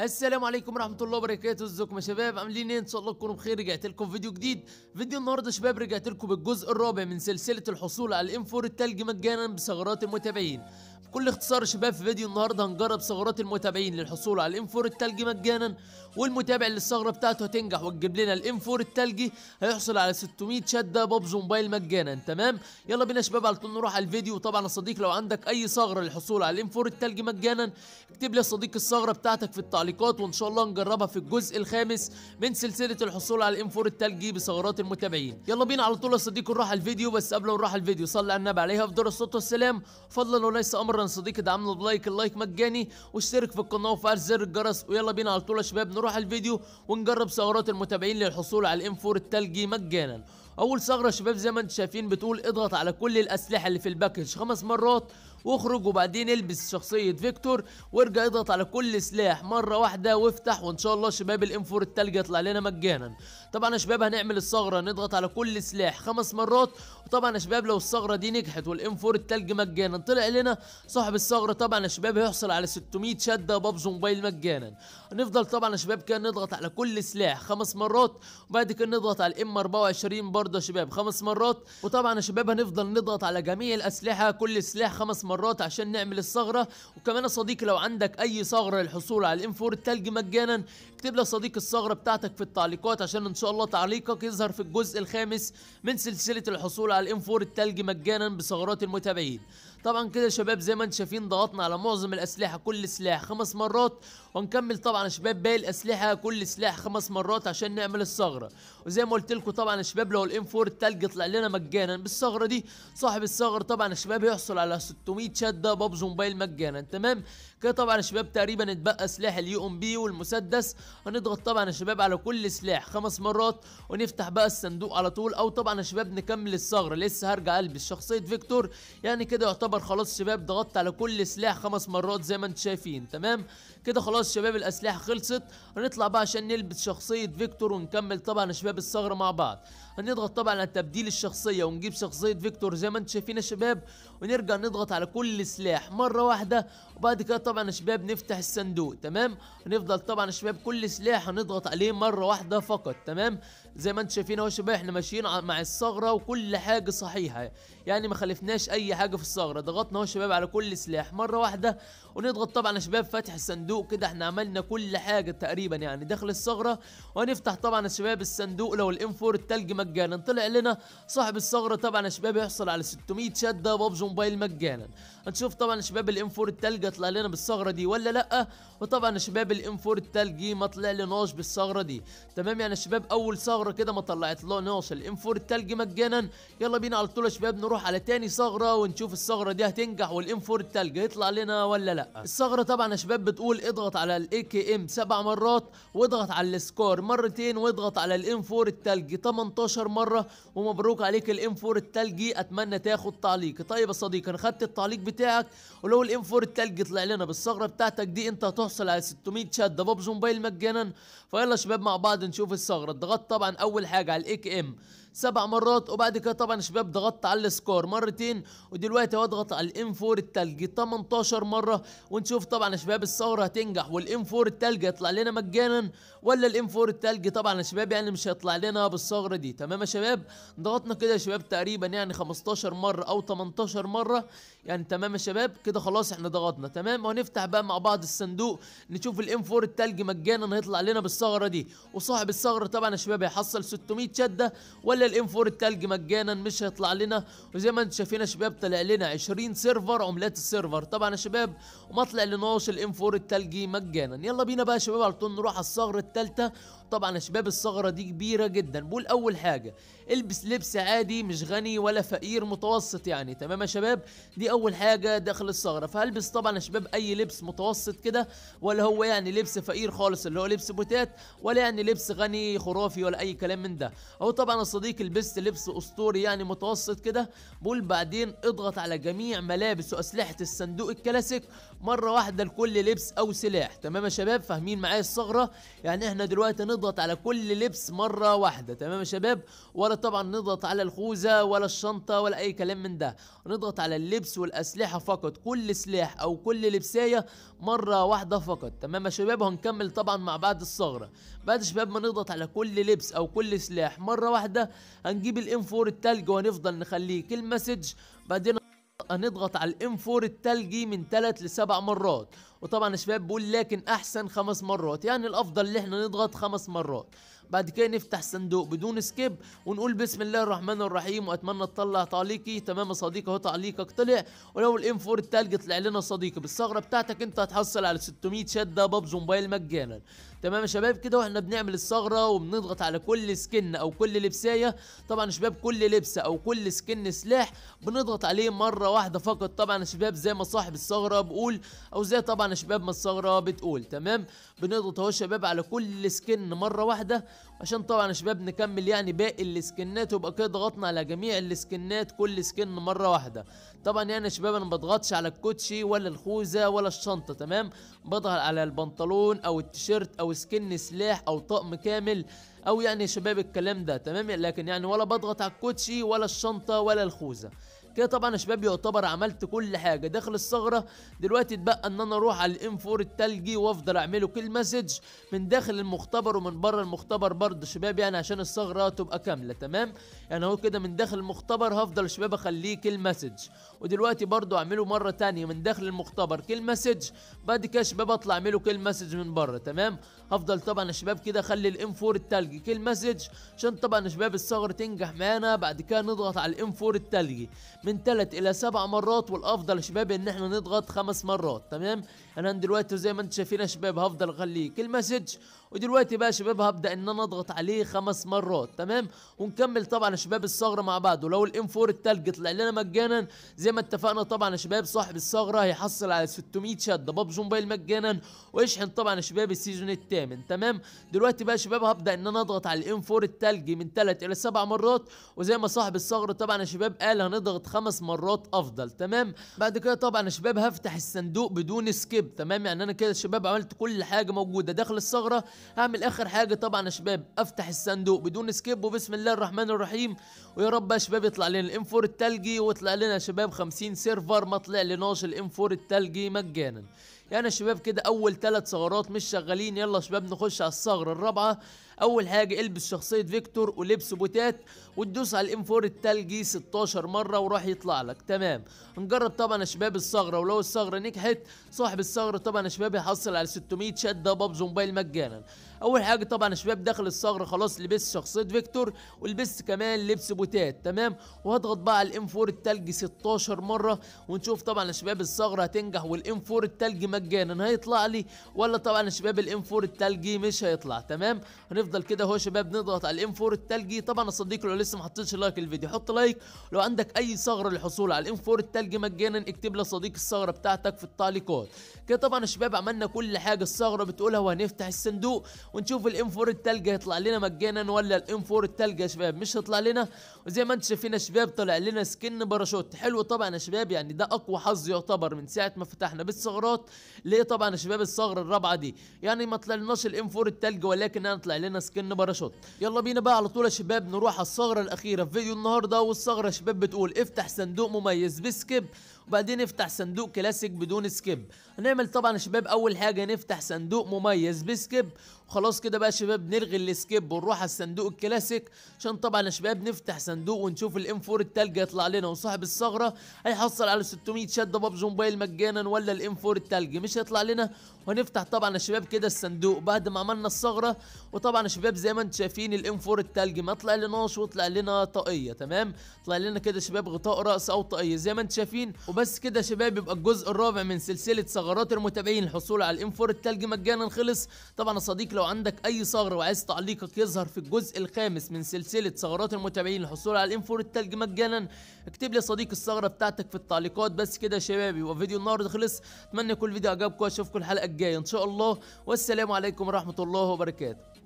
السلام عليكم ورحمه الله وبركاته ازيكم يا شباب عاملين ايه ان شاء الله تكونوا بخير رجعت لكم فيديو جديد فيديو النهارده شباب رجعت لكم بالجزء الرابع من سلسله الحصول على الام 4 التلج مجانا بثغرات المتابعين بكل اختصار شباب في فيديو النهارده هنجرب ثغرات المتابعين للحصول على الام التلجي مجانا والمتابع اللي الثغره بتاعته هتنجح وتجيب لنا الام التلجي هيحصل على 600 شده بابز موبايل مجانا تمام يلا بينا يا شباب على طول نروح على الفيديو وطبعا يا صديق لو عندك اي ثغره للحصول على الام التلجي مجانا اكتب لي يا صديق الثغره بتاعتك في التعليقات وان شاء الله نجربها في الجزء الخامس من سلسله الحصول على الام التلجي بثغرات المتابعين يلا بينا على طول يا صديق نروح على الفيديو بس قبل ما نروح على الفيديو صلي على النبي عليه افضل الصلاه والسلام فضلا وليس امر مرة يا صديقي دعمنا بلايك اللايك مجاني واشترك في القناة وفعل زر الجرس ويلا بينا على طول يا شباب نروح الفيديو ونجرب ثغرات المتابعين للحصول على الام 4 التلجي مجانا اول ثغرة يا شباب زي ما انتم شايفين بتقول اضغط على كل الاسلحة اللي في الباكج خمس مرات واخرج وبعدين البس شخصيه فيكتور وارجع اضغط على كل سلاح مره واحده وافتح وان شاء الله شباب الانفور التلجة يطلع لنا مجانا طبعا يا شباب هنعمل الثغره نضغط على كل سلاح خمس مرات وطبعا يا شباب لو الثغره دي نجحت والانفور التلج مجانا طلع لنا صاحب الثغره طبعا يا شباب هيحصل على 600 شده بابز موبايل مجانا نفضل طبعا يا شباب كده نضغط على كل سلاح خمس مرات وبعد كده نضغط على الام 24 برضه يا شباب خمس مرات وطبعا يا شباب هنفضل نضغط على جميع الاسلحه كل سلاح خمس مرات عشان نعمل الثغرة وكمان يا صديقي لو عندك أي ثغرة للحصول على الام 4 التلج مجانا اكتب لي صديق الثغرة بتاعتك في التعليقات عشان إن شاء الله تعليقك يظهر في الجزء الخامس من سلسلة الحصول على الام 4 التلج مجانا بثغرات المتابعين طبعا كده يا شباب زي ما انتم شايفين ضغطنا على معظم الاسلحه كل سلاح خمس مرات وهنكمل طبعا يا شباب باقي الاسلحه كل سلاح خمس مرات عشان نعمل الثغره وزي ما قلت لكم طبعا يا شباب لو الام 4 الثلج طلع لنا مجانا بالثغره دي صاحب الثغره طبعا يا شباب هيحصل على 600 شده بابز موبايل مجانا تمام كده طبعا يا شباب تقريبا اتبقى سلاح اليو ام بي والمسدس هنضغط طبعا يا شباب على كل سلاح خمس مرات ونفتح بقى الصندوق على طول او طبعا يا شباب نكمل الثغره لسه هرجع البس شخصيه فيكتور يعني كده يعتبر يعتبر خلاص شباب ضغطت على كل سلاح خمس مرات زي ما انتم شايفين تمام كده خلاص شباب الاسلحه خلصت هنطلع بقى عشان نلبس شخصيه فيكتور ونكمل طبعا يا شباب الثغره مع بعض هنضغط طبعا على تبديل الشخصيه ونجيب شخصيه فيكتور زي ما انتم شايفين يا شباب ونرجع نضغط على كل سلاح مره واحده وبعد كده طبعا يا شباب نفتح الصندوق تمام هنفضل طبعا يا شباب كل سلاح هنضغط عليه مره واحده فقط تمام زي ما انتم شايفين اهو يا شباب احنا ماشيين مع الثغره وكل حاجه صحيحه يعني ما خالفناش اي حاجه في الثغره ضغطنا اهو يا شباب على كل سلاح مره واحده ونضغط طبعا يا شباب فتح الصندوق كده احنا عملنا كل حاجه تقريبا يعني داخل الثغره وهنفتح طبعا يا شباب الصندوق لو الام 4 ما مجانا طلع لنا صاحب الثغره طبعا يا شباب يحصل على 600 شده بابجي موبايل مجانا هنشوف طبعا يا شباب الام 4 التلج طلع لنا بالثغره دي ولا لا وطبعا يا شباب الام 4 التلجي ما طلع لناش بالثغره دي تمام يعني يا شباب اول ثغره كده ما طلعت لناش الام 4 التلج مجانا يلا بينا على طول يا شباب نروح على تاني ثغره ونشوف الثغره دي هتنجح والام 4 التلج يطلع لنا ولا لا الثغره طبعا يا شباب بتقول اضغط على الاي كي ام سبع مرات واضغط على السكور مرتين واضغط على الام 4 التلج 18 12 مره ومبروك عليك الام 4 التلجي اتمنى تاخد تعليق طيب يا صديقي انا خدت التعليق بتاعك ولو الام 4 التلجي طلع لنا بالثغره بتاعتك دي انت هتحصل على 600 شده بابجي موبايل مجانا فيلا شباب مع بعض نشوف الثغره اتضغطت طبعا اول حاجه على الاي كي ام سبع مرات وبعد كده طبعا شباب ضغطت على السكور مرتين ودلوقتي هضغط على الام 4 التلج 18 مره ونشوف طبعا يا شباب الثوره هتنجح والام 4 التلج هيطلع لنا مجانا ولا الام 4 التلج طبعا يا شباب يعني مش هيطلع لنا بالثغره دي تمام يا شباب ضغطنا كده يا شباب تقريبا يعني 15 مره او 18 مره يعني تمام يا شباب كده خلاص احنا ضغطنا تمام وهنفتح بقى مع بعض الصندوق نشوف الام 4 التلج مجانا هيطلع لنا بالثغره دي وصاحب الثغره طبعا يا شباب هيحصل 600 شده ولا ولا الام 4 التلج مجانا مش هيطلع لنا وزي ما انتم شايفين يا شباب طلع لنا 20 سيرفر عملات السيرفر طبعا يا شباب وما طلع لناش الام 4 التلجي مجانا يلا بينا بقى يا شباب على طول نروح على الثغره الثالثه طبعا يا شباب الثغره دي كبيره جدا بقول اول حاجه البس لبس عادي مش غني ولا فقير متوسط يعني تمام يا شباب دي اول حاجه داخل الثغره فهلبس طبعا يا شباب اي لبس متوسط كده ولا هو يعني لبس فقير خالص اللي هو لبس بوتات ولا يعني لبس غني خرافي ولا اي كلام من ده اهو طبعا الصديق صديقي لبست لبس اسطوري يعني متوسط كده بقول بعدين اضغط على جميع ملابس واسلحه الصندوق الكلاسيك مره واحده لكل لبس او سلاح تمام يا شباب فاهمين معايا الثغره يعني احنا دلوقتي نضغط على كل لبس مره واحده تمام يا شباب ولا طبعا نضغط على الخوذه ولا الشنطه ولا اي كلام من ده نضغط على اللبس والاسلحه فقط كل سلاح او كل لبسايه مره واحده فقط تمام يا شباب وهنكمل طبعا مع بعض الثغره بعد شباب ما نضغط على كل لبس او كل سلاح مره واحده هنجيب الام 4 التلج وهنفضل نخليه كل مسج بعدين هنضغط على الام 4 التلجي من 3 لسبع مرات وطبعا يا شباب بقول لكن احسن خمس مرات يعني الافضل اللي احنا نضغط خمس مرات بعد كده نفتح صندوق بدون سكيب ونقول بسم الله الرحمن الرحيم واتمنى تطلع تعليقي تمام يا صديقي اهو تعليقك طلع ولو الام 4 التلج طلع لنا صديقي بالثغره بتاعتك انت هتحصل على 600 شده بابز موبايل مجانا تمام يا شباب كده واحنا بنعمل الثغره وبنضغط على كل سكن او كل لبسايه طبعا يا شباب كل لبسه او كل سكن سلاح بنضغط عليه مره واحده فقط طبعا يا شباب زي ما صاحب الثغره بيقول او زي طبعا يا شباب ما الثغره بتقول تمام بنضغط اهو يا شباب على كل سكن مره واحده عشان طبعا يا شباب نكمل يعني باقي السكنات ويبقى كده ضغطنا على جميع السكنات كل سكن مره واحده طبعا يعني يا شباب انا ما بضغطش على الكوتشي ولا الخوذه ولا الشنطه تمام بضغط على البنطلون او التيشيرت او سكن سلاح او طقم كامل او يعني يا شباب الكلام ده تمام لكن يعني ولا بضغط على الكوتشي ولا الشنطه ولا الخوذه كده طبعا يا شباب يعتبر عملت كل حاجه داخل الثغره دلوقتي اتبقى ان انا اروح على الام 4 التلجي وافضل اعمله كل مسج من داخل المختبر ومن بره المختبر برضه شباب يعني عشان الثغره تبقى كامله تمام يعني اهو كده من داخل المختبر هفضل شباب اخليه كل مسج ودلوقتي برضه اعمله مره تانية من داخل المختبر كل مسج بعد كده شباب اطلع اعمله كل مسج من بره تمام هفضل طبعا يا شباب كده اخلي الام 4 التلجي كل مسج عشان طبعا يا شباب الثغره تنجح معانا بعد كده نضغط على الام 4 التلجي من 3 الى 7 مرات والافضل يا شباب ان احنا نضغط 5 مرات تمام انا دلوقتي زي ما انتم شايفين يا شباب هفضل اخليه كل مسج ودلوقتي بقى يا شباب هبدا ان انا اضغط عليه خمس مرات تمام ونكمل طبعا يا شباب الثغره مع بعض ولو الام 4 التلج طلع لنا مجانا زي ما اتفقنا طبعا يا شباب صاحب الثغره هيحصل على 600 شده باب موبايل مجانا ويشحن طبعا يا شباب السيزون الثامن تمام دلوقتي بقى يا شباب هبدا ان انا اضغط على الام 4 التلج من 3 الى 7 مرات وزي ما صاحب الثغره طبعا يا شباب قال هنضغط خمس مرات افضل تمام بعد كده طبعا يا شباب هفتح الصندوق بدون سكيب تمام يعني انا كده يا شباب عملت كل حاجه موجوده داخل الثغره هعمل اخر حاجه طبعا يا شباب افتح الصندوق بدون سكيب وبسم الله الرحمن الرحيم ويا رب يا شباب يطلع لنا 4 التلجي ويطلع لنا يا شباب 50 سيرفر ما طلع لناش 4 التلجي مجانا يعني يا شباب كده اول ثلاث ثغرات مش شغالين يلا يا شباب نخش على الثغره الرابعه اول حاجه البس شخصيه فيكتور ولبس بوتات وتدوس على الام 4 التلجي 16 مره وراح يطلع لك تمام هنجرب طبعا يا شباب الثغره ولو الثغره نجحت صاحب الثغره طبعا يا شباب هيحصل على 600 شده بابز موبايل مجانا اول حاجه طبعا يا شباب داخل الثغره خلاص لبس شخصيه فيكتور ولبس كمان لبس بوتات تمام وهضغط بقى على الام 4 التلجي 16 مره ونشوف طبعا يا شباب الثغره هتنجح والام 4 التلجي مجانا هيطلع لي ولا طبعا يا شباب الام 4 التلجي مش هيطلع تمام هنفضل كده اهو يا شباب نضغط على الام 4 التلجي طبعا الصديق صديقي لو لسه ما حطيتش لايك للفيديو حط لايك لو عندك اي ثغره للحصول على الام 4 التلجي مجانا اكتب لي صديق الثغره بتاعتك في التعليقات كده طبعا يا شباب عملنا كل حاجه الثغره بتقولها وهنفتح الصندوق ونشوف الام 4 التلجي هيطلع لنا مجانا ولا الام 4 التلجي يا شباب مش هيطلع لنا وزي ما انتم شايفين يا شباب طلع لنا سكن باراشوت حلو طبعا يا شباب يعني ده اقوى حظ يعتبر من ساعه ما فتحنا بالثغرات ليه طبعا يا شباب الثغره الرابعه دي يعني ما طلعناش الام 4 التلج ولكن طلع لنا سكن باراشوت يلا بينا بقى على طول يا شباب نروح على الثغره الاخيره في فيديو النهارده والثغره يا شباب بتقول افتح صندوق مميز بسكيب وبعدين افتح صندوق كلاسيك بدون سكيب هنعمل طبعا يا شباب اول حاجه نفتح صندوق مميز بسكيب وخلاص كده بقى يا شباب نلغي السكيب ونروح على الصندوق الكلاسيك عشان طبعا يا شباب نفتح صندوق ونشوف الام 4 التلج هيطلع لنا وصاحب الثغره هيحصل على 600 شده بابجي موبايل مجانا ولا الام 4 التلج مش هيطلع لنا وهنفتح طبعا يا شباب كده الصندوق بعد ما عملنا الثغره وطبعا يا شباب زي ما انتم شايفين الام 4 التلج ما طلع لناش وطلع لنا طاقيه تمام طلع لنا كده شباب غطاء راس او طاقيه زي ما انتم شايفين وبس كده شباب يبقى الجزء الرابع من سلسله ثغرات المتابعين الحصول على الام 4 التلج مجانا خلص طبعا يا صديقي لو عندك اي ثغره وعايز تعليقك يظهر في الجزء الخامس من سلسله ثغرات المتابعين الحصول على الام 4 التلج مجانا اكتب لي يا صديقي الثغره بتاعتك في التعليقات بس كده يا شباب يبقى فيديو النهارده خلص اتمنى يكون الفيديو عجبكم واشوفكم الحلقه الجايه ان شاء الله والسلام عليكم ورحمه الله وبركاته